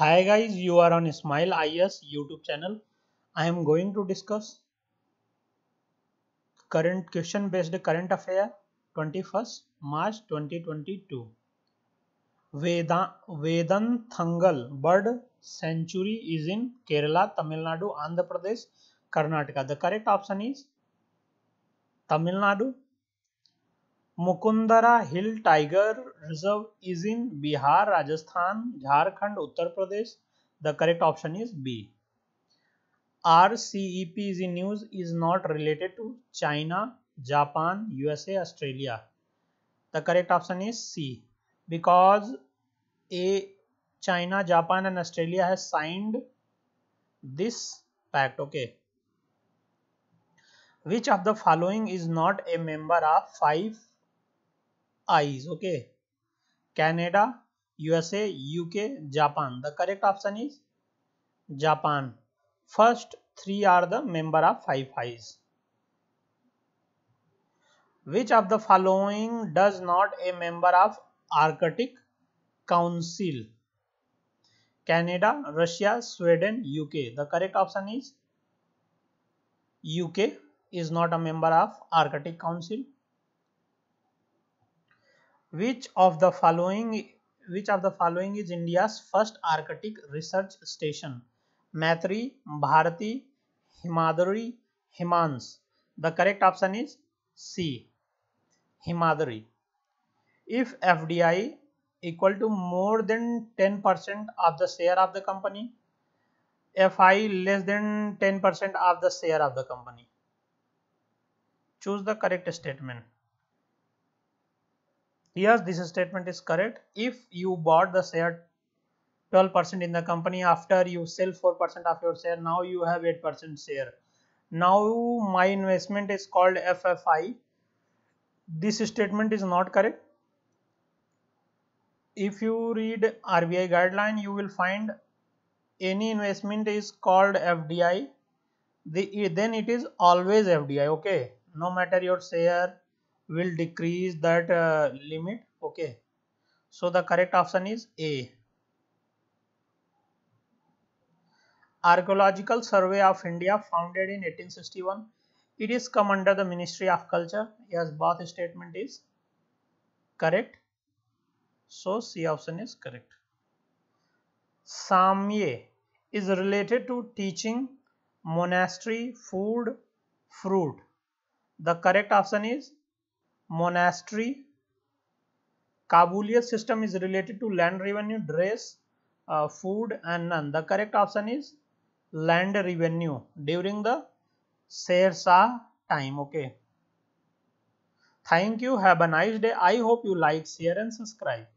Hi guys, you are on Smile IS YouTube channel. I am going to discuss current question based current affair 21st March 2022. Veda, Vedan Thangal bird sanctuary is in Kerala, Tamil Nadu, Andhra Pradesh, Karnataka. The correct option is Tamil Nadu. Mukundra hill tiger reserve is in Bihar Rajasthan Jharkhand Uttar Pradesh the correct option is B R C E P is in news is not related to China Japan USA Australia the correct option is C because a China Japan and Australia have signed this pact okay which of the following is not a member of five eyes okay canada usa uk japan the correct option is japan first three are the member of five eyes which of the following does not a member of arctic council canada russia sweden uk the correct option is uk is not a member of arctic council which of the following which of the following is India's first Arctic research station? Maitri, Bharati, Himadri, Himans. The correct option is C. Himadri. If FDI equal to more than 10% of the share of the company, FI less than 10% of the share of the company. Choose the correct statement yes this statement is correct if you bought the share 12% in the company after you sell 4% of your share now you have 8% share now my investment is called FFI this statement is not correct if you read RBI guideline you will find any investment is called FDI the, then it is always FDI okay no matter your share will decrease that uh, limit okay so the correct option is a archaeological survey of india founded in 1861 it is come under the ministry of culture yes both statement is correct so c option is correct samye is related to teaching monastery food fruit the correct option is monastery. Kabulia system is related to land revenue, dress, uh, food and none. The correct option is land revenue during the Shershah time. Okay. Thank you. Have a nice day. I hope you like, share and subscribe.